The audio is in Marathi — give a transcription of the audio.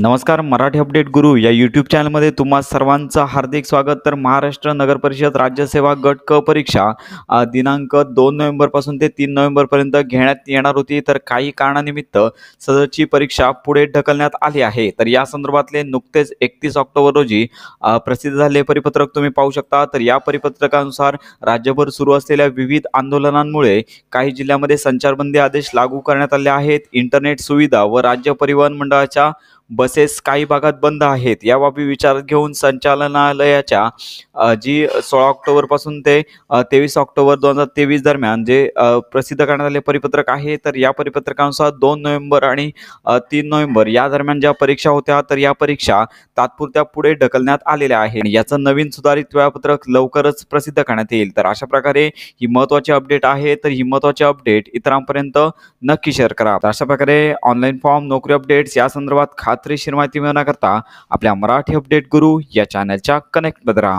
नमस्कार मराठी अपडेट गुरु या यूट्यूब चॅनलमध्ये तुम्हा सर्वांचं हार्दिक स्वागत तर महाराष्ट्र नगरपरिषद राज्यसेवा गट क परीक्षा दिनांक दोन नोव्हेंबरपासून ते तीन नोव्हेंबरपर्यंत घेण्यात येणार होती तर काही कारणानिमित्त सदरची परीक्षा पुढे ढकलण्यात आली आहे तर या संदर्भातले नुकतेच एकतीस ऑक्टोबर रोजी प्रसिद्ध झाले परिपत्रक तुम्ही पाहू शकता तर या परिपत्रकानुसार राज्यभर सुरू असलेल्या विविध आंदोलनांमुळे काही जिल्ह्यामध्ये संचारबंदी आदेश लागू करण्यात आले आहेत इंटरनेट सुविधा व राज्य परिवहन मंडळाच्या बसेस काही भागात बंद आहेत या बाबी विचारात घेऊन संचालनालयाच्या जी सोळा पासून ते तेवीस ऑक्टोबर दोन हजार तेवीस दरम्यान जे प्रसिद्ध करण्यात आले परिपत्रक आहे तर या परिपत्रकानुसार दोन नोव्हेंबर आणि तीन नोव्हेंबर या दरम्यान ज्या परीक्षा होत्या तर या परीक्षा तात्पुरत्या पुढे ढकलण्यात आलेल्या आहेत याचं नवीन सुधारित वेळापत्रक लवकरच प्रसिद्ध करण्यात येईल तर अशा प्रकारे ही महत्वाची अपडेट आहे तर ही महत्वाचे अपडेट इतरांपर्यंत नक्की शेअर करा अशा प्रकारे ऑनलाईन फॉर्म नोकरी अपडेट्स या संदर्भात खास खात्रीशीर माहिती मिळवण्याकरता आपल्या मराठी अपडेट गुरु या चॅनलच्या कनेक्ट बदरा